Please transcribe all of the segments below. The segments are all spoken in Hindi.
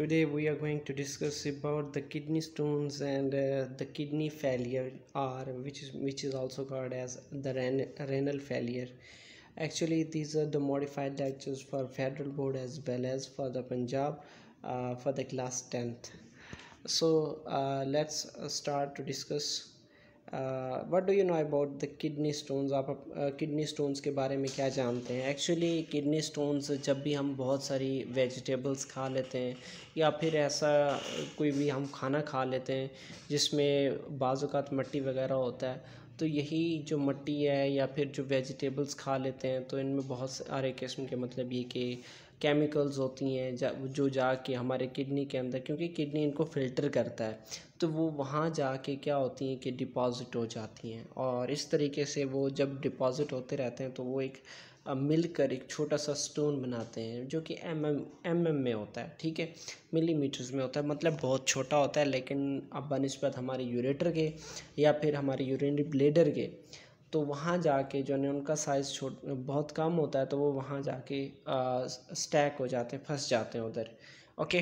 today we are going to discuss about the kidney stones and uh, the kidney failure or which is which is also called as the ren renal failure actually these are the modified lectures for federal board as well as for the punjab uh, for the class 10th so uh, let's start to discuss what do you know about the kidney stones आप किडनी uh, स्टोन्स के बारे में क्या जानते हैं एक्चुअली किडनी स्टोन्स जब भी हम बहुत सारी वेजिटेबल्स खा लेते हैं या फिर ऐसा कोई भी हम खाना खा लेते हैं जिसमें बाज़ात मट्टी वगैरह होता है तो यही जो मट्टी है या फिर जो वेजिटेबल्स खा लेते हैं तो इनमें बहुत सारे किस्म के मतलब ये कि केमिकल्स होती हैं जा, जो जाके हमारे किडनी के अंदर क्योंकि किडनी इनको फ़िल्टर करता है तो वो वहाँ जाके क्या होती हैं कि डिपॉज़िट हो जाती हैं और इस तरीके से वो जब डिपॉज़िट होते रहते हैं तो वो एक मिलकर एक छोटा सा स्टोन बनाते हैं जो कि एम एम एम एम में होता है ठीक है मिलीमीटर्स में होता है मतलब बहुत छोटा होता है लेकिन अब बनस्बत हमारे यूरेटर के या फिर हमारे यूरिन ब्लेडर के तो वहाँ जाके जो है उनका साइज़ छोट बहुत कम होता है तो वो वहाँ जाके स्टैक हो जाते हैं फंस जाते हैं उधर okay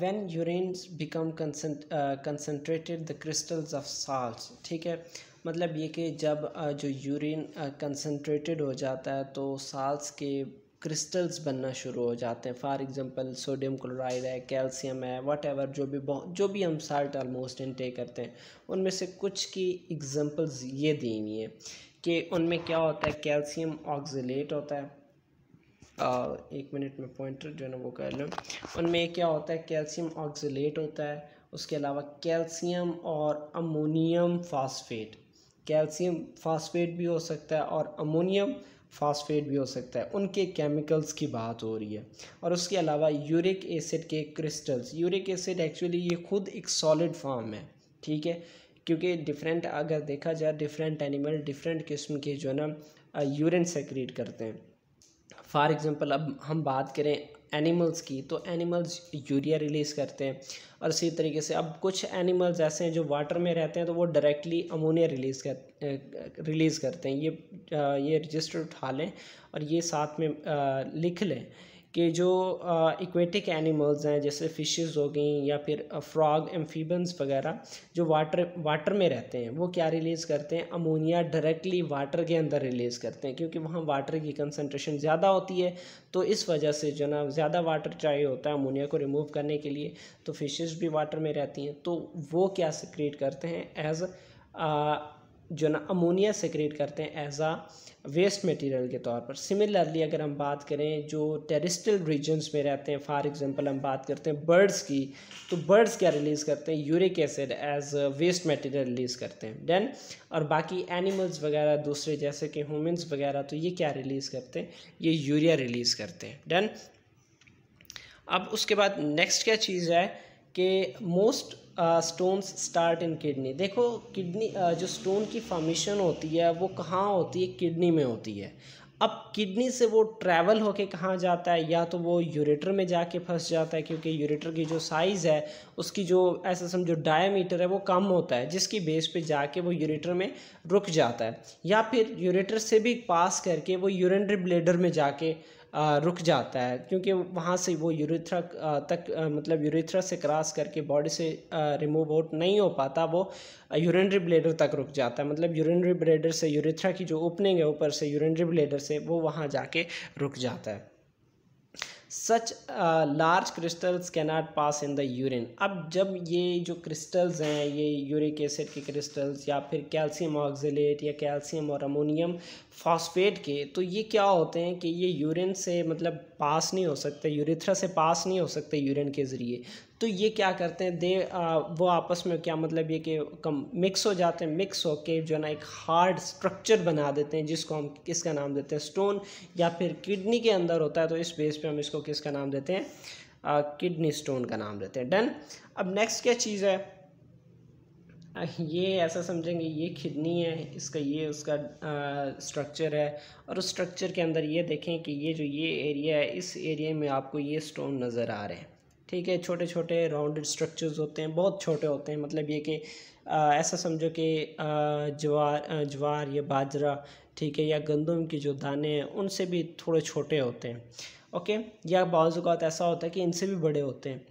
when urine become concentrated the crystals of salt ठीक है मतलब ये कि जब uh, जो यूरिन कंसनट्रेटेड uh, हो जाता है तो साल्स के क्रिस्टल्स बनना शुरू हो जाते हैं फॉर एग्ज़ाम्पल सोडियम क्लोराइड है कैल्शियम है वट एवर जो भी जो भी हम साल्ट आलमोस्ट इनटेक करते हैं उनमें से कुछ की एग्ज़ाम्पल्स ये दी हुई हैं कि उनमें क्या होता है कैल्शियम ऑक्जिलेट होता है आ, एक मिनट में पॉइंटर जो है ना वो कर लूँ उनमें क्या होता है कैल्शियम ऑक्सीट होता है उसके अलावा कैल्शियम और अमोनियम फॉसफेट कैल्शियम फॉसफेट भी हो सकता है और अमोनियम फास्फेट भी हो सकता है उनके केमिकल्स की बात हो रही है और उसके अलावा यूरिक एसिड के क्रिस्टल्स यूरिक एसिड एक्चुअली ये खुद एक सॉलिड फॉर्म है ठीक है क्योंकि डिफरेंट अगर देखा जाए डिफरेंट एनिमल डिफरेंट किस्म के जो है ना यूरिन सेक्रीट करते हैं फॉर एग्ज़ाम्पल अब हम बात करें एनिमल्स की तो एनिमल्स यूरिया रिलीज़ करते हैं और इसी तरीके से अब कुछ एनिमल्स ऐसे हैं जो वाटर में रहते हैं तो वो डायरेक्टली अमोनिया रिलीज़ कर रिलीज़ करते हैं ये ये रजिस्टर उठा लें और ये साथ में लिख लें कि जो इक्वेटिक एनिमल्स हैं जैसे फ़िशेस हो गई या फिर फ्रॉग एम्फीबन्स वगैरह जो वाटर वाटर में रहते हैं वो क्या रिलीज़ करते हैं अमोनिया डायरेक्टली वाटर के अंदर रिलीज़ करते हैं क्योंकि वहाँ वाटर की कंसनट्रेशन ज़्यादा होती है तो इस वजह से जो ना ज़्यादा वाटर चाहिए होता है अमोनिया को रिमूव करने के लिए तो फिशेज़ भी वाटर में रहती हैं तो वो क्या सिक्रिएट करते हैं एज जो ना अमोनिया सेक्रेट करते हैं एज आ वेस्ट मटेरियल के तौर पर सिमिलरली अगर हम बात करें जो टेरिस्टल रीजन्स में रहते हैं फॉर एग्जांपल हम बात करते हैं बर्ड्स की तो बर्ड्स क्या रिलीज़ करते हैं uric acid as waste material release करते हैं देन और बाकी एनिमल्स वगैरह दूसरे जैसे कि ह्यूमंस वगैरह तो ये क्या रिलीज़ करते हैं ये यूरिया रिलीज़ करते हैं डन अब उसके बाद नेक्स्ट क्या चीज़ है के most stones start in kidney देखो किडनी uh, जो स्टोन की फॉर्मेशन होती है वो कहाँ होती है किडनी में होती है अब किडनी से वो ट्रैवल होके कहाँ जाता है या तो वो यूरेटर में जाके फंस जाता है क्योंकि यूरेटर की जो साइज़ है उसकी जो ऐसा समझो डायमीटर है वो कम होता है जिसकी बेस पे जाके वो यूरेटर में रुक जाता है या फिर यूरेटर से भी पास करके वो यूरेनरी ब्लेडर में जाके रुक जाता है क्योंकि वहाँ से वो यूरिथ्रा तक मतलब यूरिथ्रा से क्रॉस करके बॉडी से रिमूव आउट नहीं हो पाता वो यूरिनरी ब्लेडर तक रुक जाता है मतलब यूरिनरी ब्लेडर से यूरिथ्रा की जो ओपनिंग है ऊपर से यूरिनरी ब्लेडर से वो वहाँ जाके रुक जाता है such large crystals not pass in the urine अब जब ये जो क्रिस्टल्स हैं ये यूरिक एसिड के क्रिस्टल्स या फिर कैल्शियम ऑक्जिलेट या कैल्शियम और अमोनियम फॉस्फेट के तो ये क्या होते हैं कि ये यूरिन से मतलब पास नहीं हो सकते यूरिथ्रा से पास नहीं हो सकते यूरिन के ज़रिए तो ये क्या करते हैं दे आ, वो आपस में क्या मतलब ये कि कम मिक्स हो जाते हैं मिक्स के जो है ना एक हार्ड स्ट्रक्चर बना देते हैं जिसको हम किसका नाम देते हैं स्टोन या फिर किडनी के अंदर होता है तो इस बेस पे हम इसको किसका नाम देते हैं किडनी स्टोन का नाम देते हैं डन अब नेक्स्ट क्या चीज़ है ये ऐसा समझेंगे ये खिदनी है इसका ये उसका स्ट्रक्चर है और उस स्ट्रक्चर के अंदर ये देखें कि ये जो ये एरिया है इस एरिया में आपको ये स्टोन नज़र आ रहे हैं ठीक है छोटे छोटे राउंडेड स्ट्रक्चर्स होते हैं बहुत छोटे होते हैं मतलब ये कि ऐसा समझो कि जवार ज्वार या बाजरा ठीक है या गंदम के जो दाने हैं उनसे भी थोड़े छोटे होते हैं ओके या बाज़ात तो ऐसा होता है कि इनसे भी बड़े होते हैं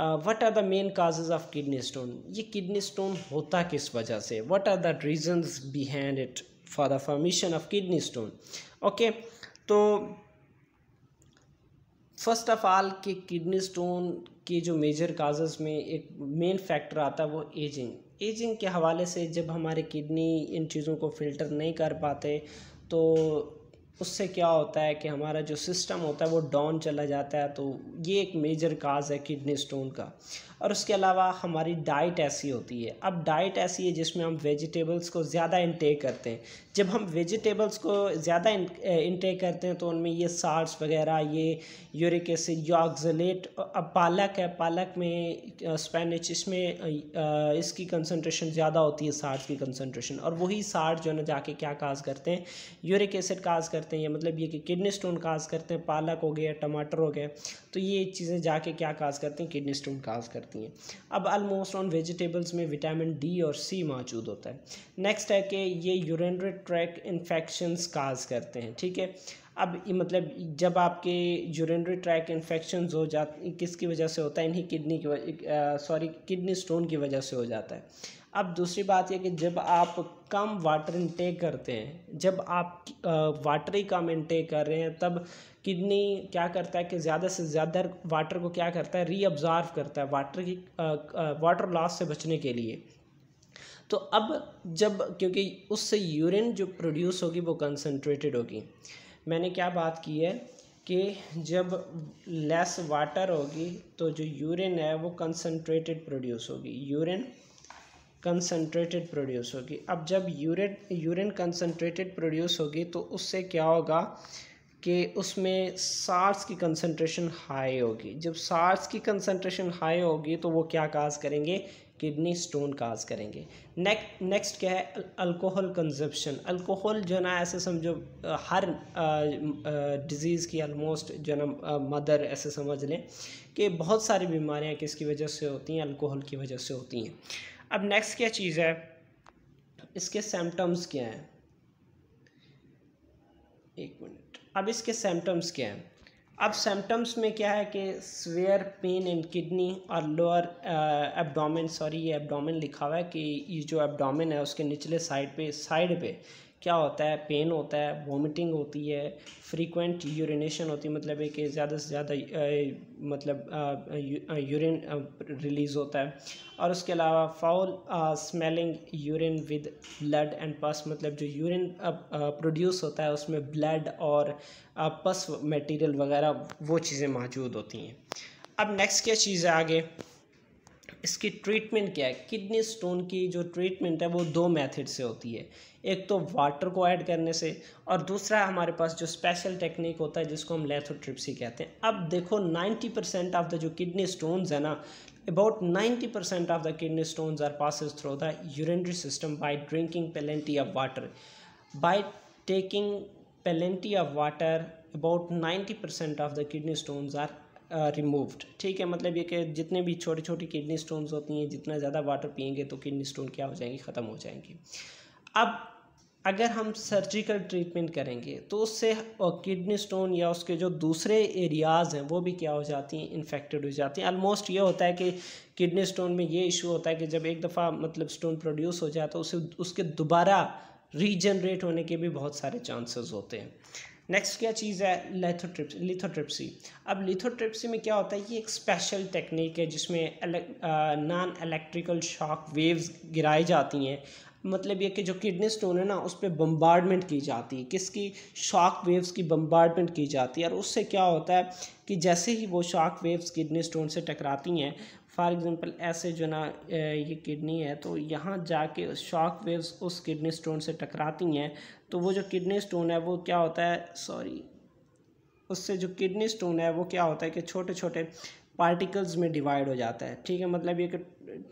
what are the main causes of kidney stone ये किडनी स्टोन होता किस वजह से what are the reasons behind it for the formation of kidney stone okay तो फर्स्ट ऑफ ऑल के किडनी स्टोन के जो मेजर काजेज में एक मेन फैक्टर आता है वो एजिंग एजिंग के हवाले से जब हमारे किडनी इन चीज़ों को फिल्टर नहीं कर पाते तो उससे क्या होता है कि हमारा जो सिस्टम होता है वो डाउन चला जाता है तो ये एक मेजर काज है किडनी स्टोन का और उसके अलावा हमारी डाइट ऐसी होती है अब डाइट ऐसी है जिसमें हम वेजिटेबल्स को ज़्यादा इंटेक करते हैं जब हम वेजिटेबल्स को ज़्यादा इंटेक करते हैं तो उनमें ये साल्ट वगैरह ये यूरिक एसिड योगजलेट अब पालक है पालक में स्पेनिच इसमें इसकी कंसनट्रेशन ज़्यादा होती है साल्ट की कंसनट्रेशन और वही साल्ट जो है ना जाके क्या काज करते हैं यूरिक एसिड काज करते हैं या मतलब ये कि किडनी स्टोन काज करते हैं पालक हो गया टमाटर हो गया तो ये चीज़ें जाके क्या काज करते हैं किडनी स्टोन काज करते हैं सकती हैं अब अलमोस्ट ऑन वेजिटेबल्स में विटामिन डी और सी मौजूद होता है नेक्स्ट है कि ये यूरेनरी ट्रैक इन्फेक्शंस काज करते हैं ठीक है अब मतलब जब आपके यूरनरी ट्रैक इन्फेक्शन हो जा किसकी वजह से होता है इन्हीं किडनी की सॉरी किडनी स्टोन की वजह से हो जाता है अब दूसरी बात यह कि जब आप कम वाटर इनटेक करते हैं जब आप वाटर ही कम इनटेक कर रहे हैं तब किडनी क्या करता है कि ज़्यादा से ज़्यादा वाटर को क्या करता है रीअब्ज़ार्व करता है वाटर की वाटर लॉस से बचने के लिए तो अब जब क्योंकि उससे यूरिन जो प्रोड्यूस होगी वो कंसनट्रेटेड होगी मैंने क्या बात की है कि जब लेस वाटर होगी तो जो यूरिन है वो कंसनट्रेटेड प्रोड्यूस होगी यूरिन कंसनट्रेटेड प्रोड्यूस होगी अब जब यूरिन यूरिन कंसनट्रेटेड प्रोड्यूस होगी तो उससे क्या होगा कि उसमें सार्स की कंसनट्रेशन हाई होगी जब सार्स की कंसनट्रेशन हाई होगी तो वो क्या काज करेंगे किडनी स्टोन काज करेंगे नेक्स्ट नेक्स्ट क्या है अल्कोहल कंजप्शन अल्कोहल जो ना ऐसे समझो हर डिज़ीज़ की आलमोस्ट जो ना मदर ऐसे समझ लें कि बहुत सारी बीमारियां किसकी वजह से होती हैं अल्कोहल की वजह से होती हैं अब नेक्स्ट क्या चीज़ है इसके सिम्टम्स क्या हैं एक मिनट अब इसके सिम्टम्स क्या हैं अब सिम्टम्स में क्या है कि स्वेयर पेन इन किडनी और लोअर एबडामिन सॉरी ये एबडामिन लिखा हुआ है कि ये जो एबडामिन है उसके निचले साइड पे साइड पे क्या होता है पेन होता है वॉमिटिंग होती है फ्रीक्वेंट यूरिनेशन होती है मतलब है कि ज़्यादा से ज़्यादा मतलब यूरिन रिलीज़ होता है और उसके अलावा foul smelling urine with blood and pus मतलब जो यूरिन प्रोड्यूस होता है उसमें ब्लड और पस मटेरियल वगैरह वो चीज़ें मौजूद होती हैं अब नेक्स्ट क्या चीज़ है आगे इसकी ट्रीटमेंट क्या है किडनी स्टोन की जो ट्रीटमेंट है वो दो मेथड से होती है एक तो वाटर को ऐड करने से और दूसरा हमारे पास जो स्पेशल टेक्निक होता है जिसको हम लेथोट्रिप्सी कहते हैं अब देखो नाइन्टी परसेंट ऑफ द जो किडनी स्टोन है ना about ninety percent of the kidney stones are passes through the urinary system by drinking plenty of water by taking plenty of water about ninety percent of the kidney stone are removed ठीक है मतलब ये कि जितने भी छोटी छोटी किडनी स्टोन्स होती हैं जितना ज़्यादा वाटर पियेंगे तो किडनी स्टोन क्या हो जाएंगी ख़त्म हो जाएंगी अब अगर हम सर्जिकल ट्रीटमेंट करेंगे तो उससे किडनी स्टोन या उसके जो दूसरे एरियाज़ हैं वो भी क्या हो जाती हैं इन्फेक्टेड हो जाती हैं आलमोस्ट ये होता है कि किडनी स्टोन में ये इशू होता है कि जब एक दफ़ा मतलब स्टोन प्रोड्यूस हो जाए तो उसे उसके दोबारा रीजनरेट होने के भी बहुत सारे चांसेस होते हैं नेक्स्ट क्या चीज़ है लेथोट्रिप्स लिथोट्रिप्सी अब लिथोट्रिप्सी में क्या होता है ये एक स्पेशल टेक्निक है जिसमें नॉन इलेक्ट्रिकल शॉक वेव्स गिराई जाती हैं मतलब ये कि जो किडनी स्टोन है ना उस पर बम्बार्डमेंट की जाती है किसकी शॉक वेव्स की बम्बार्डमेंट की जाती है और उससे क्या होता है कि जैसे ही वो शॉक वेव्स किडनी स्टोन से टकराती हैं फॉर एग्ज़ाम्पल ऐसे जो ना ये किडनी है तो यहाँ जाके शॉक वेव्स उस किडनी स्टोन से टकराती हैं तो वो जो किडनी स्टोन है वो क्या होता है सॉरी उससे जो किडनी स्टोन है वो क्या होता है कि छोटे छोटे पार्टिकल्स में डिवाइड हो जाता है ठीक है मतलब ये कि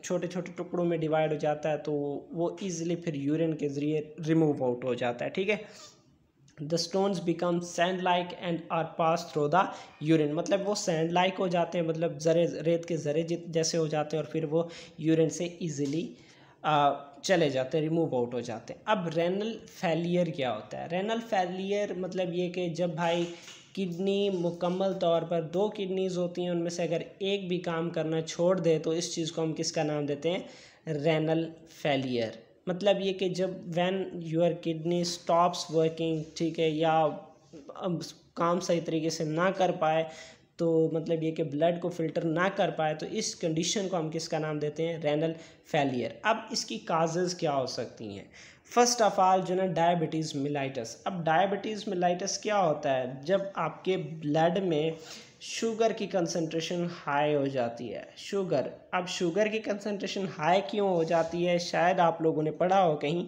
छोटे छोटे टुकड़ों में डिवाइड हो जाता है तो वो ईज़िली फिर यूरिन के ज़रिए रिमूव आउट हो जाता है ठीक है the stones become sand like and are pass through the urine मतलब वो सैंड लाइक हो जाते हैं मतलब जरे रेत के जरे जैसे हो जाते हैं और फिर वो यूरिन से ईजिली चले जाते हैं रिमूव आउट हो जाते हैं अब रेनल फेलियर क्या होता है रेनल फेलियर मतलब ये कि जब भाई किडनी मुकम्मल तौर पर दो किडनीज होती हैं उनमें से अगर एक भी काम करना छोड़ दे तो इस चीज़ को हम किसका नाम देते हैं रेनल फेलियर मतलब ये कि जब when your kidney stops working ठीक है या अब काम सही तरीके से ना कर पाए तो मतलब ये कि ब्लड को फिल्टर ना कर पाए तो इस कंडीशन को हम किसका नाम देते हैं रेनल फेलियर अब इसकी काजेज़ क्या हो सकती हैं फर्स्ट ऑफ ऑल जो ना डायबिटीज़ मिलाइटस अब डायबिटीज़ मिलाइटस क्या होता है जब आपके ब्लड में शुगर की कंसनट्रेशन हाई हो जाती है शुगर अब शुगर की कंसनट्रेशन हाई क्यों हो जाती है शायद आप लोगों ने पढ़ा हो कहीं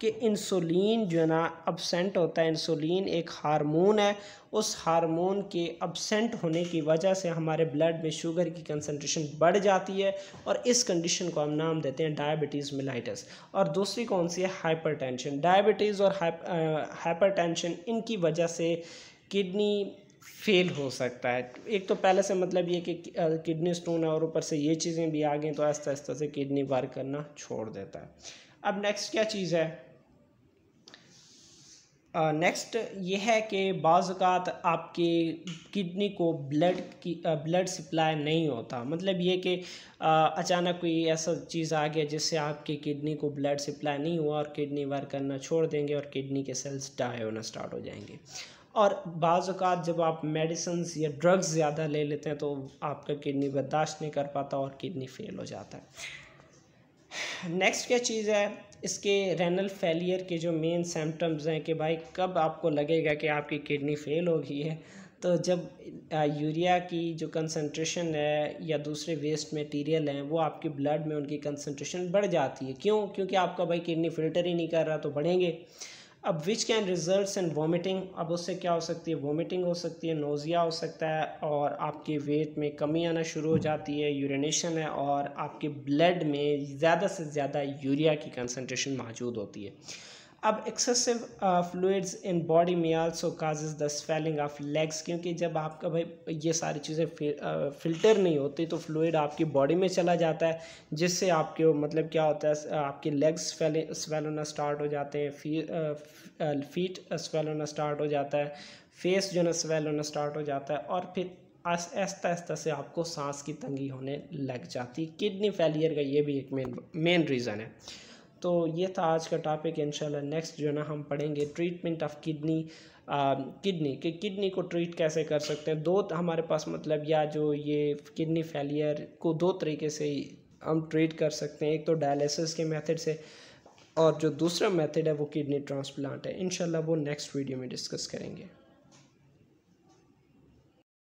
कि इंसुलिन जो है ना अबसेंट होता है इंसुलिन एक हार्मोन है उस हार्मोन के अबसेंट होने की वजह से हमारे ब्लड में शुगर की कंसनट्रेशन बढ़ जाती है और इस कंडीशन को हम नाम देते हैं डायबिटीज़ मिलाइटस और दूसरी कौन सी है हाइपर डायबिटीज़ और हाइपर इनकी वजह से किडनी फेल हो सकता है एक तो पहले से मतलब ये कि किडनी स्टोन है और ऊपर से ये चीज़ें भी आ गई तो आस्ते आस्ते से किडनी बार करना छोड़ देता है अब नेक्स्ट क्या चीज़ है नेक्स्ट uh, ये है कि बाज़ात आपके किडनी को ब्लड की ब्लड सप्लाई नहीं होता मतलब ये कि अचानक कोई ऐसा चीज़ आ गया जिससे आपकी किडनी को ब्लड सप्लाई नहीं हुआ और किडनी वर्क करना छोड़ देंगे और किडनी के सेल्स डाई होना स्टार्ट हो जाएंगे और बाज़ात जब आप मेडिसन या ड्रग्स ज़्यादा ले लेते हैं तो आपका किडनी बर्दाश्त नहीं कर पाता और किडनी फेल हो जाता है नेक्स्ट क्या चीज़ है इसके रेनल फेलियर के जो मेन सिम्टम्स हैं कि भाई कब आपको लगेगा कि आपकी किडनी फेल हो गई है तो जब यूरिया की जो कंसनट्रेशन है या दूसरे वेस्ट मटेरियल हैं वो आपके ब्लड में उनकी कंसनट्रेशन बढ़ जाती है क्यों क्योंकि आपका भाई किडनी फिल्टर ही नहीं कर रहा तो बढ़ेंगे अब which can result in vomiting अब उससे क्या हो सकती है वॉमिटिंग हो सकती है नोज़िया हो सकता है और आपके वेट में कमी आना शुरू हो जाती है यूरिनेशन है और आपके ब्लड में ज़्यादा से ज़्यादा यूरिया की कंसनट्रेशन मौजूद होती है अब एक्सेसिव फ्लूड्स इन बॉडी में also causes the swelling of legs क्योंकि जब आपका भाई ये सारी चीज़ें फिल्टर uh, नहीं होती तो फ्लूड आपकी बॉडी में चला जाता है जिससे आपके मतलब क्या होता है uh, आपके लेग्स स्वेल होना स्टार्ट हो जाते हैं फीट स्वेल uh, होना स्टार्ट हो जाता है फेस जो ना स्वेल होना स्टार्ट हो जाता है और फिर आहिस्ता आहिस्ता से आपको सांस की तंगी होने लग जाती किडनी फेलियर का ये भी एक मेन मेन रीज़न है तो ये था आज का टॉपिक इंशाल्लाह नेक्स्ट जो है ना हम पढ़ेंगे ट्रीटमेंट ऑफ किडनी किडनी कि किडनी को ट्रीट कैसे कर सकते हैं दो हमारे पास मतलब या जो ये किडनी फेलियर को दो तरीके से हम ट्रीट कर सकते हैं एक तो डायलिसिस के मेथड से और जो दूसरा मेथड है वो किडनी ट्रांसप्लांट है इन वो नेक्स्ट वीडियो में डिस्कस करेंगे